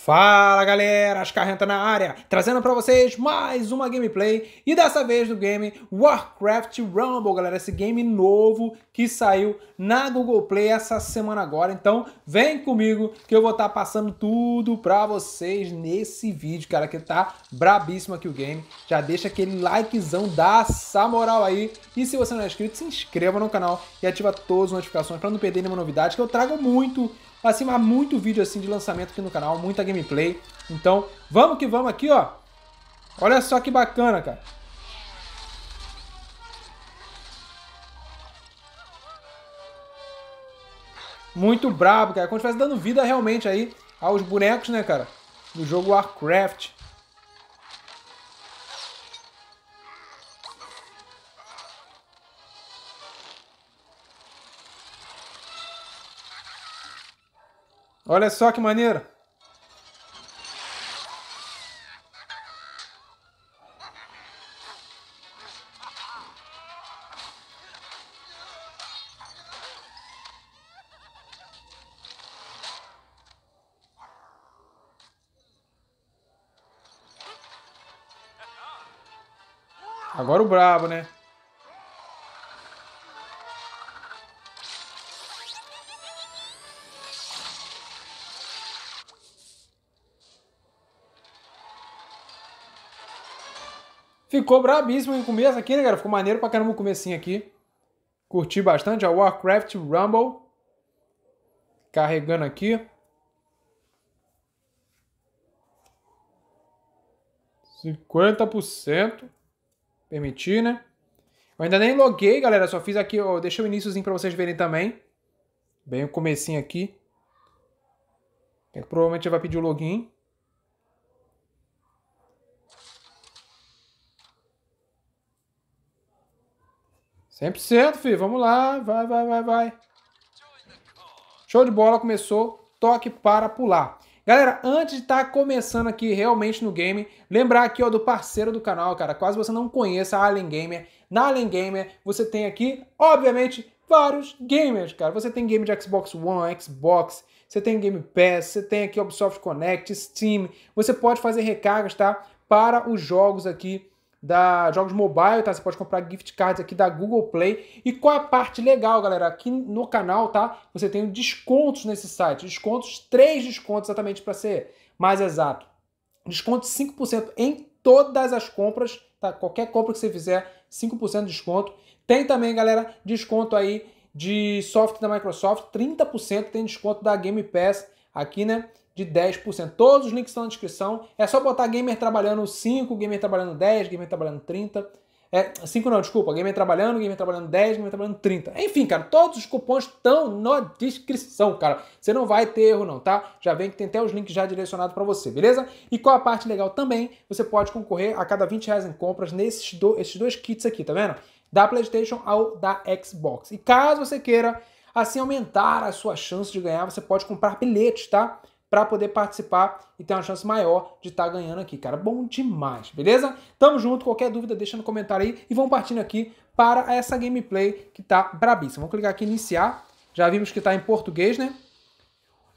Fala galera, Ascarrenta na área, trazendo para vocês mais uma gameplay e dessa vez do game Warcraft Rumble, galera, esse game novo que saiu na Google Play essa semana agora, então vem comigo que eu vou estar tá passando tudo para vocês nesse vídeo, cara, que tá brabíssimo aqui o game, já deixa aquele likezão, dá essa moral aí e se você não é inscrito, se inscreva no canal e ativa todas as notificações para não perder nenhuma novidade que eu trago muito mas há muito vídeo assim de lançamento aqui no canal, muita gameplay. Então, vamos que vamos aqui, ó. Olha só que bacana, cara. Muito brabo, cara. Quando estivesse dando vida realmente aí aos bonecos, né, cara? Do jogo Warcraft. Olha só que maneiro. Agora o brabo, né? Ficou brabíssimo em começo aqui, né, cara? Ficou maneiro pra caramba o comecinho aqui. Curti bastante. A Warcraft Rumble. Carregando aqui. Cinquenta por cento. Permitir, né? Eu ainda nem loguei, galera. Só fiz aqui, ó. Deixa o iníciozinho pra vocês verem também. Bem o comecinho aqui. É Eu provavelmente vai pedir o login. 100%, filho. Vamos lá. Vai, vai, vai, vai. Show de bola. Começou. Toque para pular. Galera, antes de estar tá começando aqui realmente no game, lembrar aqui ó, do parceiro do canal, cara. Quase você não conheça a Alien Gamer. Na Alien Gamer, você tem aqui, obviamente, vários gamers, cara. Você tem game de Xbox One, Xbox, você tem Game Pass, você tem aqui Ubisoft Connect, Steam. Você pode fazer recargas, tá? Para os jogos aqui da jogos mobile, tá? Você pode comprar gift cards aqui da Google Play. E qual é a parte legal, galera? Aqui no canal, tá? Você tem descontos nesse site, descontos, três descontos exatamente para ser mais exato. Desconto 5% em todas as compras, tá? Qualquer compra que você fizer, 5% de desconto. Tem também, galera, desconto aí de software da Microsoft, 30% tem desconto da Game Pass aqui, né? de 10%. Todos os links estão na descrição. É só botar gamer trabalhando 5, gamer trabalhando 10, gamer trabalhando 30. É, 5 não, desculpa. Gamer trabalhando, gamer trabalhando 10, gamer trabalhando 30. Enfim, cara, todos os cupons estão na descrição, cara. Você não vai ter erro não, tá? Já vem que tem até os links já direcionados para você, beleza? E qual a parte legal também, você pode concorrer a cada 20 reais em compras nesses do, esses dois kits aqui, tá vendo? Da PlayStation ao da Xbox. E caso você queira, assim, aumentar a sua chance de ganhar, você pode comprar bilhetes, tá? para poder participar e ter uma chance maior de estar tá ganhando aqui, cara. Bom demais, beleza? Tamo junto, qualquer dúvida deixa no comentário aí e vamos partindo aqui para essa gameplay que tá brabíssima. Vamos clicar aqui em iniciar. Já vimos que tá em português, né?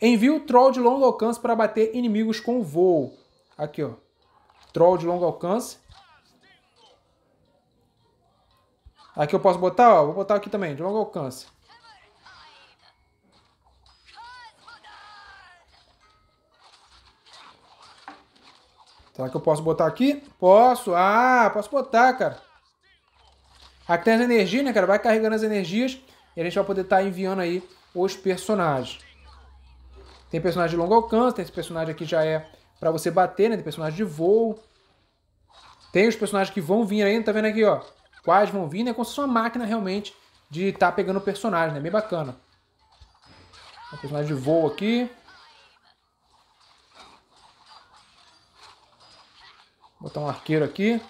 Envio troll de longo alcance para bater inimigos com voo. Aqui, ó. Troll de longo alcance. Aqui eu posso botar, ó. Vou botar aqui também, de longo alcance. Será que eu posso botar aqui? Posso. Ah, posso botar, cara. Aqui tem as energias, né, cara? Vai carregando as energias e a gente vai poder estar tá enviando aí os personagens. Tem personagem de longo alcance, tem esse personagem aqui já é para você bater, né? Tem personagem de voo. Tem os personagens que vão vir aí, tá vendo aqui, ó? Quais vão vir, né? Como se fosse uma máquina realmente de estar tá pegando personagem, né? Bem bacana. Tem personagem de voo aqui. botar um arqueiro aqui.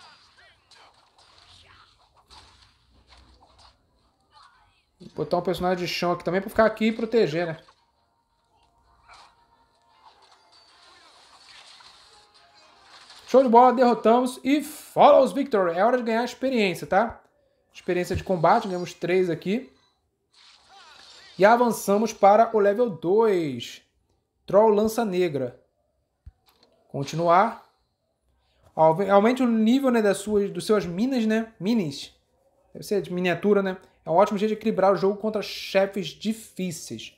Vou botar um personagem de chão aqui também para ficar aqui e proteger, né? Show de bola, derrotamos e follows Victor, É hora de ganhar experiência, tá? Experiência de combate, ganhamos 3 aqui. E avançamos para o level 2. Troll Lança Negra. Continuar. Aumente o nível né, das suas, dos seus minas, né? Minis. Deve ser de miniatura, né? É um ótimo jeito de equilibrar o jogo contra chefes difíceis.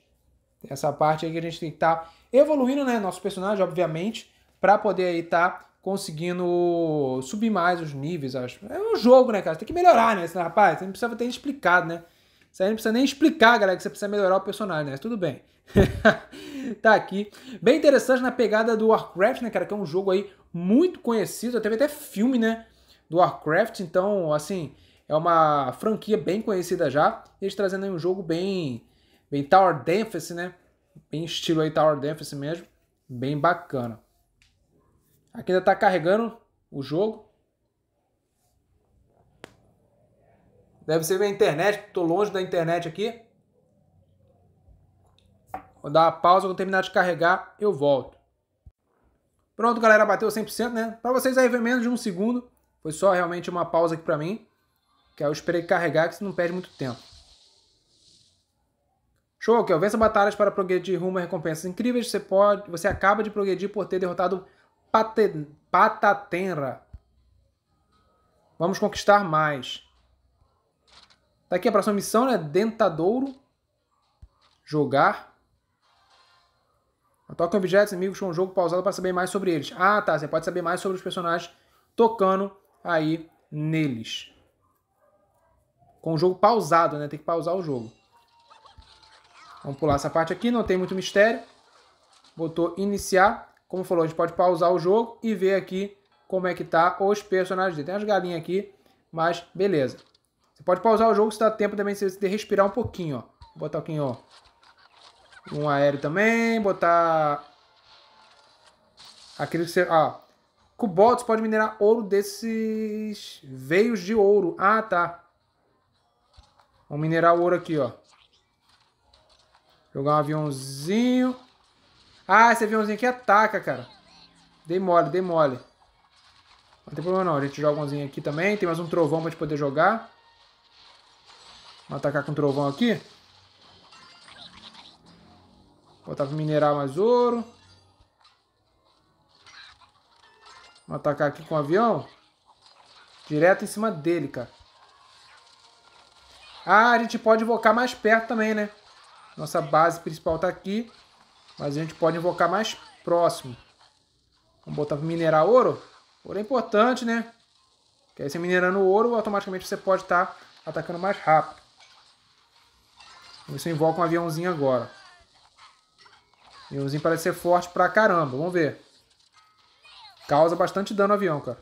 Tem essa parte aí que a gente tem que estar tá evoluindo, né? Nosso personagem, obviamente, para poder aí estar tá conseguindo subir mais os níveis. Acho. É um jogo, né, cara? Você tem que melhorar, né? Esse, rapaz, você não precisava ter explicado, né? Isso aí não precisa nem explicar, galera, que você precisa melhorar o personagem, né? Tudo bem. tá aqui. Bem interessante na pegada do Warcraft, né, cara? Que é um jogo aí muito conhecido. Teve até filme, né? Do Warcraft. Então, assim, é uma franquia bem conhecida já. Eles trazendo aí um jogo bem. Bem Tower Defense, né? Bem estilo aí Tower Defense mesmo. Bem bacana. Aqui ainda tá carregando o jogo. Deve ser minha internet, estou longe da internet aqui. Vou dar uma pausa, quando terminar de carregar, eu volto. Pronto, galera, bateu 100%, né? Para vocês aí foi menos de um segundo. Foi só realmente uma pausa aqui para mim. Que aí eu esperei carregar, que você não perde muito tempo. Show, aqui, okay, ó. Vença batalhas para progredir rumo a recompensas incríveis. Você, pode, você acaba de progredir por ter derrotado Patatenra. Vamos conquistar mais. Daqui a próxima missão, né? Dentadouro. Jogar. Toque objetos inimigos com o jogo pausado para saber mais sobre eles. Ah, tá. Você pode saber mais sobre os personagens tocando aí neles. Com o jogo pausado, né? Tem que pausar o jogo. Vamos pular essa parte aqui, não tem muito mistério. Botou iniciar. Como falou, a gente pode pausar o jogo e ver aqui como é que tá os personagens. Tem as galinhas aqui, mas beleza. Você pode pausar o jogo se dá tempo também de respirar um pouquinho, ó. Vou botar aqui, ó. Um aéreo também, botar... Aquilo que você... Ah, Cubotos pode minerar ouro desses veios de ouro. Ah, tá. Vamos minerar o ouro aqui, ó. Jogar um aviãozinho. Ah, esse aviãozinho aqui ataca, cara. Dei mole, dei mole. Não tem problema não, a gente joga umzinho aqui também. Tem mais um trovão pra gente poder jogar. Vamos atacar com trovão aqui. Botar pra minerar mais ouro. Vamos atacar aqui com o avião. Direto em cima dele, cara. Ah, a gente pode invocar mais perto também, né? Nossa base principal tá aqui. Mas a gente pode invocar mais próximo. Vamos botar pra minerar ouro. Ouro é importante, né? Porque aí você minerando ouro, automaticamente você pode estar tá atacando mais rápido. Vamos ver se eu invoco um aviãozinho agora. O aviãozinho parece ser forte pra caramba. Vamos ver. Causa bastante dano ao avião, cara.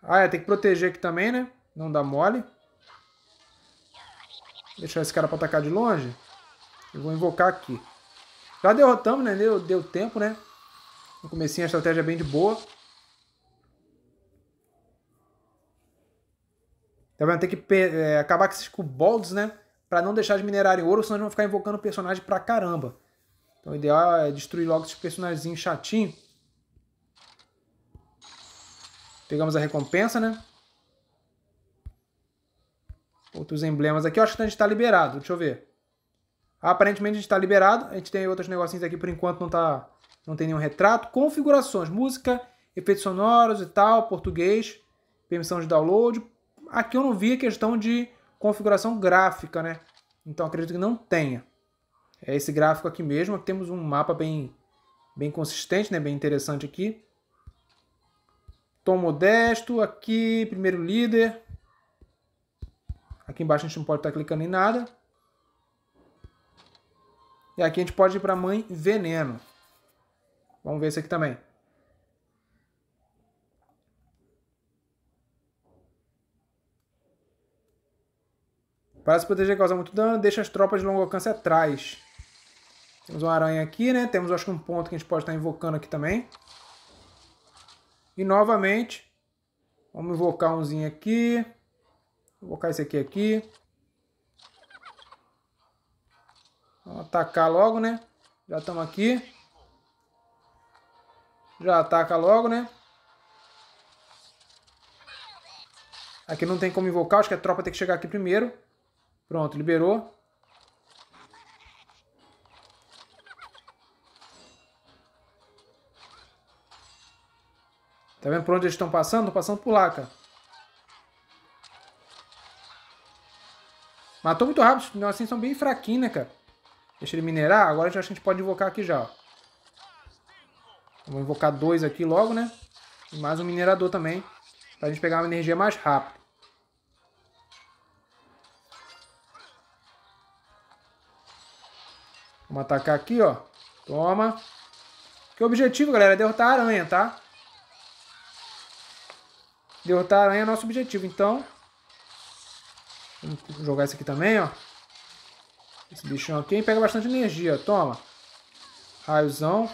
Ah, é. Tem que proteger aqui também, né? Não dá mole. Deixar esse cara pra atacar de longe. Eu vou invocar aqui. Já derrotamos, né? Deu, deu tempo, né? No comecinho a estratégia é bem de boa. Tá então vai ter que é, acabar com esses kobolds, né? Pra não deixar de minerarem ouro, senão eles vão ficar invocando personagem pra caramba. Então o ideal é destruir logo esses personagens chatinhos. Pegamos a recompensa, né? Outros emblemas aqui. Eu acho que a gente tá liberado. Deixa eu ver. Aparentemente a gente está liberado. A gente tem outros negocinhos aqui por enquanto, não, tá, não tem nenhum retrato. Configurações, música, efeitos sonoros e tal, português, permissão de download, Aqui eu não vi a questão de configuração gráfica, né? Então acredito que não tenha. É esse gráfico aqui mesmo. Temos um mapa bem, bem consistente, né? bem interessante aqui. Tom Modesto aqui, primeiro líder. Aqui embaixo a gente não pode estar clicando em nada. E aqui a gente pode ir para Mãe Veneno. Vamos ver esse aqui também. Para se proteger e causar muito dano, deixa as tropas de longo alcance atrás. Temos uma aranha aqui, né? Temos, acho que um ponto que a gente pode estar tá invocando aqui também. E novamente, vamos invocar umzinho aqui. Invocar esse aqui aqui. Vamos atacar logo, né? Já estamos aqui. Já ataca logo, né? Aqui não tem como invocar, acho que a tropa tem que chegar aqui primeiro. Pronto, liberou. Tá vendo por onde eles estão passando? Estão passando por lá, cara. Matou muito rápido. Os assim? são bem fraquinhos, né, cara? Deixa ele minerar. Agora já a gente pode invocar aqui já, ó. Vamos invocar dois aqui logo, né? E mais um minerador também. Pra gente pegar uma energia mais rápido. Vamos atacar aqui, ó. Toma. Que o objetivo, galera, é derrotar a aranha, tá? Derrotar a aranha é nosso objetivo, então. Vamos jogar esse aqui também, ó. Esse bichão aqui pega bastante energia, toma. Raiozão.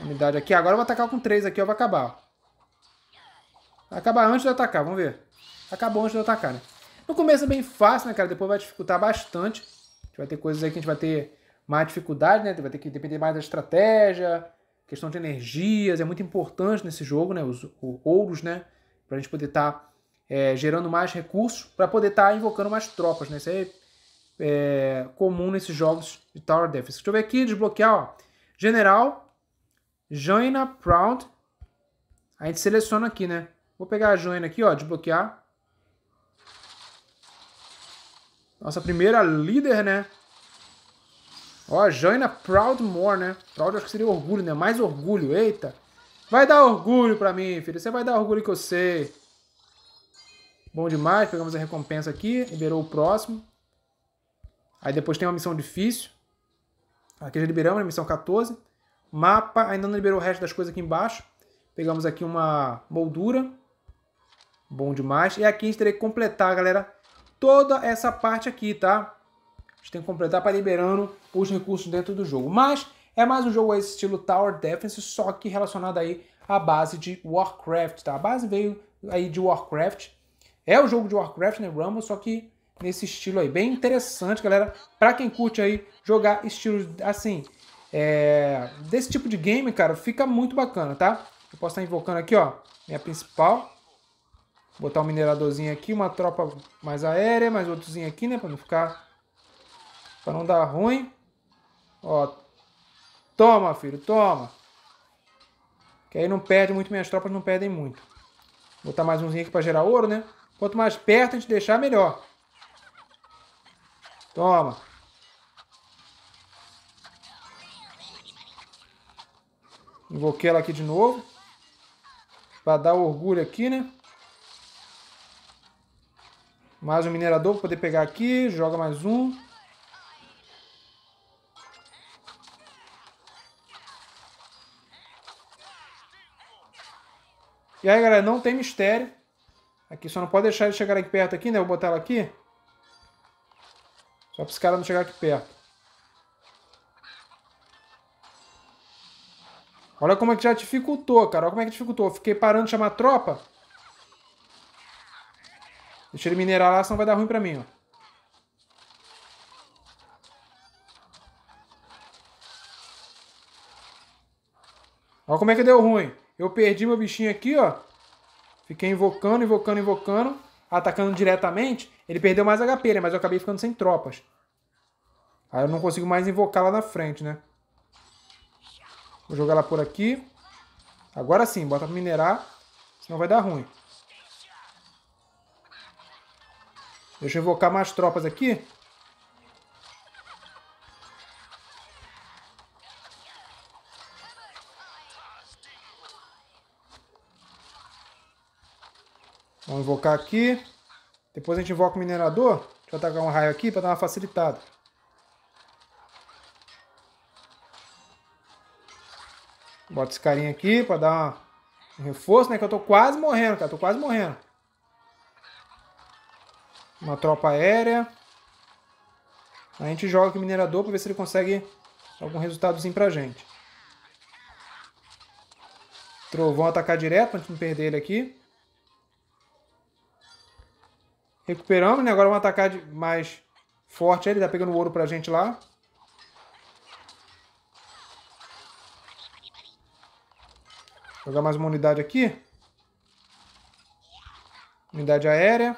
Unidade aqui. Agora eu vou atacar com 3 aqui, ó. Vai acabar, ó. Vai acabar antes de atacar, vamos ver. Acabou antes de atacar, né? No começo é bem fácil, né, cara? Depois vai dificultar bastante gente vai ter coisas aí que a gente vai ter mais dificuldade, né? Vai ter que depender mais da estratégia, questão de energias, é muito importante nesse jogo, né? Os, ouros, né? Pra gente poder estar tá, é, gerando mais recursos, para poder estar tá invocando mais tropas, né? Isso aí é, é comum nesses jogos de Tower Defense. Deixa eu ver aqui, desbloquear, ó. General, Jaina Proud. A gente seleciona aqui, né? Vou pegar a Jaina aqui, ó, desbloquear. Nossa primeira líder, né? Ó, Jaina Proudmore, né? Proud acho que seria orgulho, né? Mais orgulho, eita. Vai dar orgulho pra mim, filho. Você vai dar orgulho que eu sei. Bom demais, pegamos a recompensa aqui. Liberou o próximo. Aí depois tem uma missão difícil. Aqui já liberamos, né? Missão 14. Mapa, ainda não liberou o resto das coisas aqui embaixo. Pegamos aqui uma moldura. Bom demais. E aqui a gente teria que completar, galera, toda essa parte aqui, tá? A gente tem que completar para liberando os recursos dentro do jogo. Mas é mais um jogo esse estilo Tower Defense, só que relacionado aí à base de Warcraft, tá? A base veio aí de Warcraft. É o jogo de Warcraft, né, Rumble, só que nesse estilo aí. Bem interessante, galera. Para quem curte aí jogar estilos assim, é... desse tipo de game, cara, fica muito bacana, tá? Eu posso estar invocando aqui, ó, minha principal botar um mineradorzinho aqui, uma tropa mais aérea, mais outrozinho aqui, né? Pra não ficar... Pra não dar ruim. Ó. Toma, filho, toma. Que aí não perde muito, minhas tropas não perdem muito. Vou botar mais umzinho aqui pra gerar ouro, né? Quanto mais perto a gente deixar, melhor. Toma. Invoquei ela aqui de novo. Pra dar orgulho aqui, né? Mais um minerador para poder pegar aqui. Joga mais um. E aí, galera, não tem mistério. Aqui só não pode deixar ele chegar aqui perto aqui, né? Vou botar ela aqui. Só para esse cara não chegar aqui perto. Olha como é que já dificultou, cara. Olha como é que dificultou. fiquei parando de chamar tropa. Deixa ele minerar lá, senão vai dar ruim pra mim, ó. Olha como é que deu ruim. Eu perdi meu bichinho aqui, ó. Fiquei invocando, invocando, invocando. Atacando diretamente. Ele perdeu mais HP, né? Mas eu acabei ficando sem tropas. Aí eu não consigo mais invocar lá na frente, né? Vou jogar ela por aqui. Agora sim, bota pra minerar. Senão vai dar ruim. Deixa eu invocar mais tropas aqui. Vamos invocar aqui. Depois a gente invoca o minerador. Deixa eu atacar um raio aqui para dar uma facilitada. Bota esse carinha aqui para dar um reforço, né? Que eu tô quase morrendo, cara. Tô quase morrendo uma tropa aérea. A gente joga aqui o minerador para ver se ele consegue algum resultadozinho pra gente. Trovão atacar direto pra gente não perder ele aqui. Recuperamos, né? Agora vamos atacar mais forte. Ele tá pegando ouro pra gente lá. Jogar mais uma unidade aqui. Unidade aérea.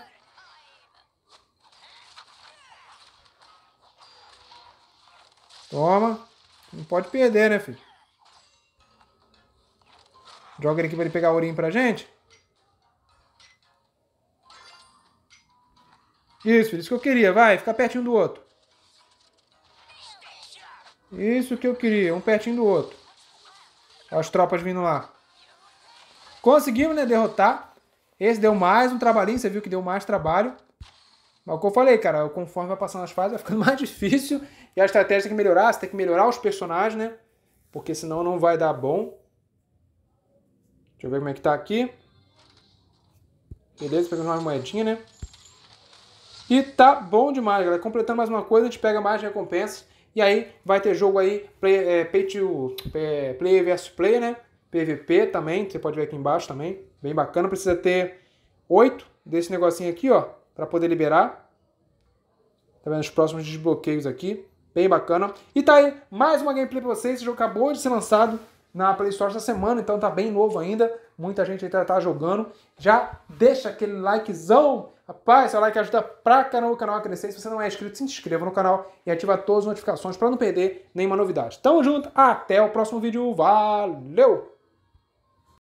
Toma. Não pode perder, né, filho? Joga ele aqui pra ele pegar o ourinho pra gente. Isso, filho, isso que eu queria. Vai, fica pertinho do outro. Isso que eu queria, um pertinho do outro. As tropas vindo lá. Conseguimos, né, derrotar. Esse deu mais um trabalhinho, você viu que deu mais trabalho. Mas como o que eu falei, cara, conforme vai passando as fases, vai ficando mais difícil. E a estratégia tem que melhorar, você tem que melhorar os personagens, né? Porque senão não vai dar bom. Deixa eu ver como é que tá aqui. Beleza, pegando uma moedinha, né? E tá bom demais, galera. Completando mais uma coisa, a gente pega mais recompensas. E aí vai ter jogo aí, play, é, pay to, é, play versus play, né? PVP também, você pode ver aqui embaixo também. Bem bacana, precisa ter oito desse negocinho aqui, ó para poder liberar. Tá vendo os próximos desbloqueios aqui. Bem bacana. E tá aí mais uma gameplay para vocês. Esse jogo acabou de ser lançado na Play Store essa semana, então tá bem novo ainda. Muita gente ainda tá jogando. Já deixa aquele likezão. Rapaz, seu like ajuda pra caramba o canal a crescer. Se você não é inscrito, se inscreva no canal e ativa todas as notificações para não perder nenhuma novidade. Tamo junto, até o próximo vídeo. Valeu!